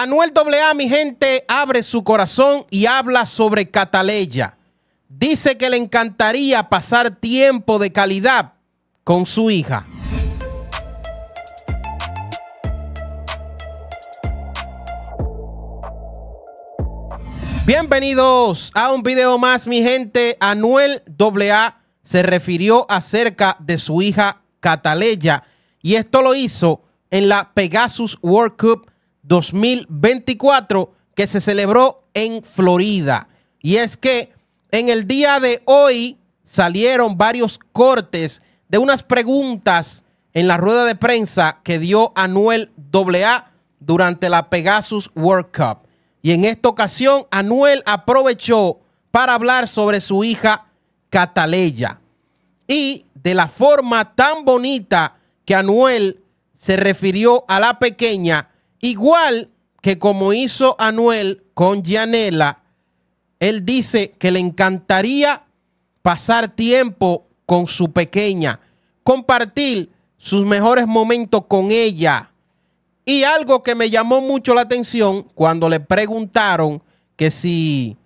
Anuel AA, mi gente, abre su corazón y habla sobre Cataleya. Dice que le encantaría pasar tiempo de calidad con su hija. Bienvenidos a un video más, mi gente. Anuel AA se refirió acerca de su hija Cataleya y esto lo hizo en la Pegasus World Cup 2024 que se celebró en Florida. Y es que en el día de hoy salieron varios cortes de unas preguntas en la rueda de prensa que dio Anuel AA durante la Pegasus World Cup. Y en esta ocasión, Anuel aprovechó para hablar sobre su hija Cataleya y de la forma tan bonita que Anuel se refirió a la pequeña Igual que como hizo Anuel con Yanela, él dice que le encantaría pasar tiempo con su pequeña, compartir sus mejores momentos con ella. Y algo que me llamó mucho la atención cuando le preguntaron que si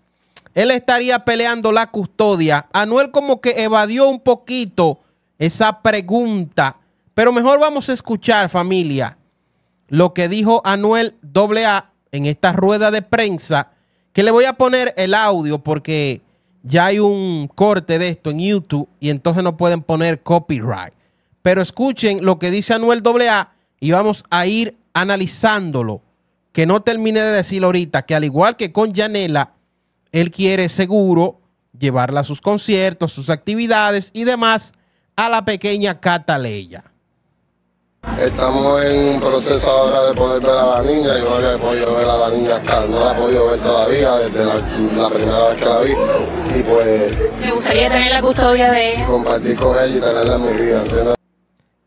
él estaría peleando la custodia, Anuel como que evadió un poquito esa pregunta. Pero mejor vamos a escuchar familia lo que dijo Anuel AA en esta rueda de prensa, que le voy a poner el audio porque ya hay un corte de esto en YouTube y entonces no pueden poner copyright. Pero escuchen lo que dice Anuel AA y vamos a ir analizándolo. Que no termine de decir ahorita, que al igual que con Yanela, él quiere seguro llevarla a sus conciertos, sus actividades y demás a la pequeña Cataleya. Estamos en un proceso ahora de poder ver a la niña, yo no he podido ver a la niña acá, no la he podido ver todavía desde la, primera vez que la vi y pues... Me gustaría tener la custodia de ella. Compartir con ella y tenerla en mi vida,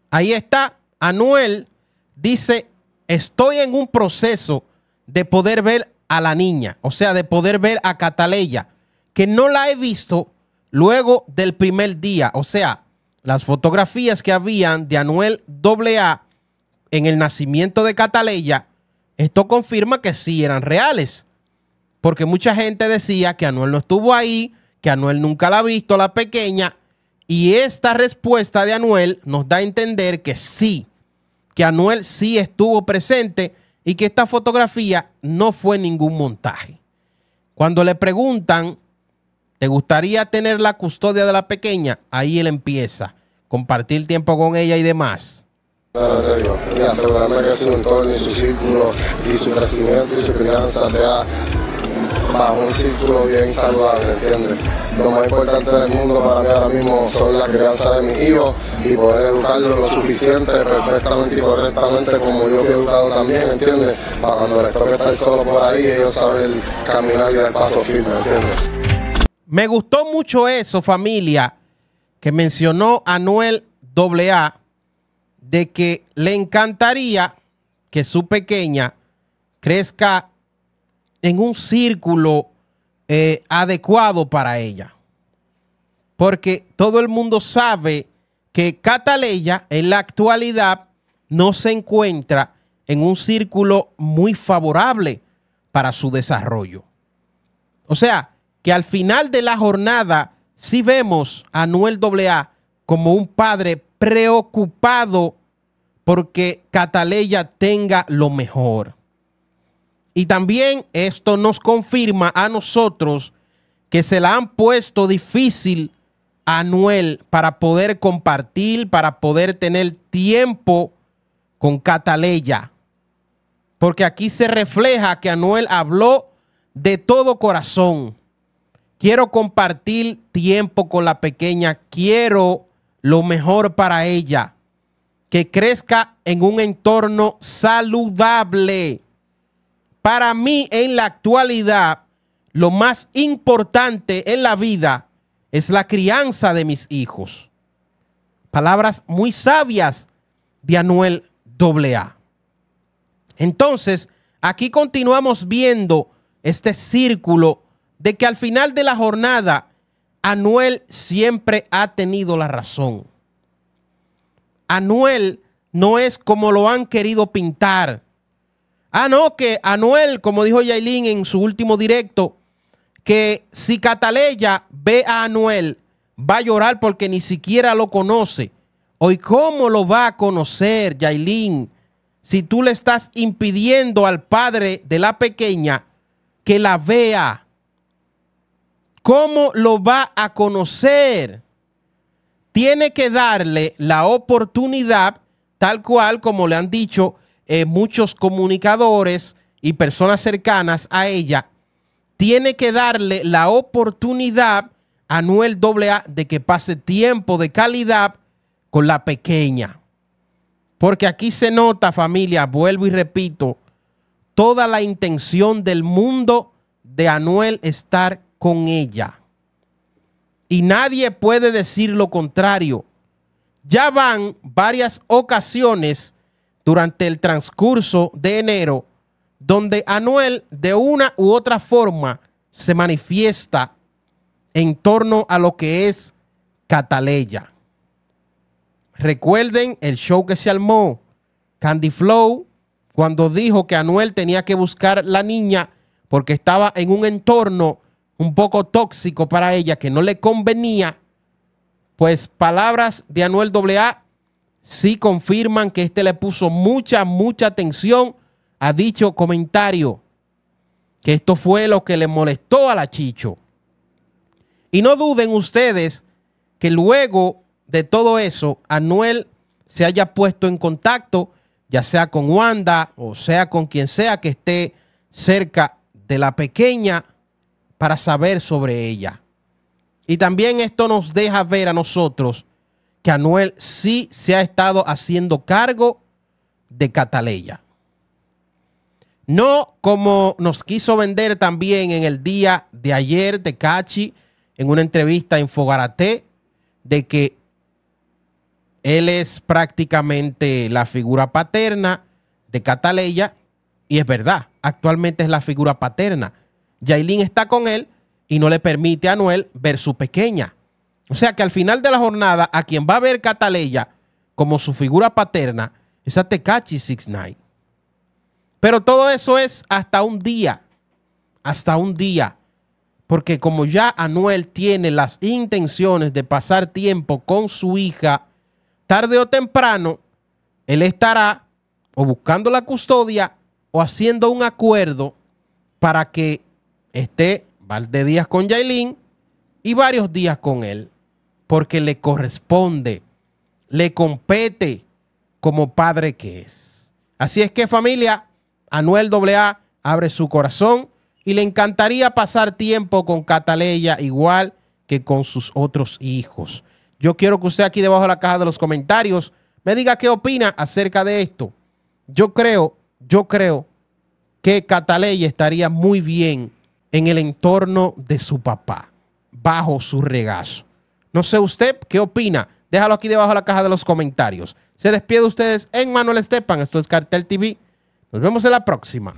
Ahí está, Anuel dice, estoy en un proceso de poder ver a la niña, o sea, de poder ver a Cataleya, que no la he visto luego del primer día, o sea, las fotografías que habían de Anuel AA en el nacimiento de Cataleya, esto confirma que sí eran reales. Porque mucha gente decía que Anuel no estuvo ahí, que Anuel nunca la ha visto, la pequeña. Y esta respuesta de Anuel nos da a entender que sí, que Anuel sí estuvo presente y que esta fotografía no fue ningún montaje. Cuando le preguntan, ¿te gustaría tener la custodia de la pequeña? Ahí él empieza compartir tiempo con ella y demás. Y asegurarme que su entorno y su círculo y su crecimiento y su crianza sea bajo un círculo bien saludable, ¿entiendes? Lo más importante del mundo para mí ahora mismo son la crianza de mis hijos y poder educarlos lo suficiente, perfectamente y correctamente como yo he educado también, ¿entiendes? Para cuando les toque estar solo por ahí, ellos saben caminar y dar paso firme, ¿entiendes? Me gustó mucho eso, familia que mencionó Anuel AA de que le encantaría que su pequeña crezca en un círculo eh, adecuado para ella. Porque todo el mundo sabe que Cataleya en la actualidad no se encuentra en un círculo muy favorable para su desarrollo. O sea, que al final de la jornada si vemos a Anuel AA como un padre preocupado porque Cataleya tenga lo mejor. Y también esto nos confirma a nosotros que se la han puesto difícil a Anuel para poder compartir, para poder tener tiempo con Cataleya. Porque aquí se refleja que Anuel habló de todo corazón Quiero compartir tiempo con la pequeña. Quiero lo mejor para ella. Que crezca en un entorno saludable. Para mí en la actualidad, lo más importante en la vida es la crianza de mis hijos. Palabras muy sabias de Anuel AA. Entonces, aquí continuamos viendo este círculo de que al final de la jornada, Anuel siempre ha tenido la razón. Anuel no es como lo han querido pintar. Ah, no, que Anuel, como dijo Yailin en su último directo, que si Cataleya ve a Anuel, va a llorar porque ni siquiera lo conoce. Hoy, ¿cómo lo va a conocer, Yailin? Si tú le estás impidiendo al padre de la pequeña que la vea. ¿Cómo lo va a conocer? Tiene que darle la oportunidad, tal cual como le han dicho eh, muchos comunicadores y personas cercanas a ella, tiene que darle la oportunidad a Noel AA de que pase tiempo de calidad con la pequeña. Porque aquí se nota, familia, vuelvo y repito, toda la intención del mundo de Anuel estar con ella. Y nadie puede decir lo contrario. Ya van varias ocasiones durante el transcurso de enero donde Anuel de una u otra forma se manifiesta en torno a lo que es Cataleya. Recuerden el show que se armó Candy Flow cuando dijo que Anuel tenía que buscar la niña porque estaba en un entorno un poco tóxico para ella, que no le convenía, pues palabras de Anuel AA sí confirman que este le puso mucha, mucha atención a dicho comentario, que esto fue lo que le molestó a la Chicho. Y no duden ustedes que luego de todo eso, Anuel se haya puesto en contacto, ya sea con Wanda o sea con quien sea que esté cerca de la pequeña para saber sobre ella. Y también esto nos deja ver a nosotros que Anuel sí se ha estado haciendo cargo de Cataleya. No como nos quiso vender también en el día de ayer de Cachi en una entrevista en Fogarate de que él es prácticamente la figura paterna de Cataleya y es verdad, actualmente es la figura paterna Yailin está con él y no le permite a Anuel ver su pequeña. O sea que al final de la jornada, a quien va a ver Cataleya como su figura paterna es a Tecachi Six night Pero todo eso es hasta un día. Hasta un día. Porque como ya Anuel tiene las intenciones de pasar tiempo con su hija, tarde o temprano, él estará o buscando la custodia o haciendo un acuerdo para que esté de días con Yailin y varios días con él, porque le corresponde, le compete como padre que es. Así es que familia, Anuel AA abre su corazón y le encantaría pasar tiempo con Cataleya igual que con sus otros hijos. Yo quiero que usted aquí debajo de la caja de los comentarios me diga qué opina acerca de esto. Yo creo, yo creo que Cataleya estaría muy bien en el entorno de su papá, bajo su regazo. No sé usted qué opina. Déjalo aquí debajo de la caja de los comentarios. Se despide ustedes en Manuel Estepan. Esto es Cartel TV. Nos vemos en la próxima.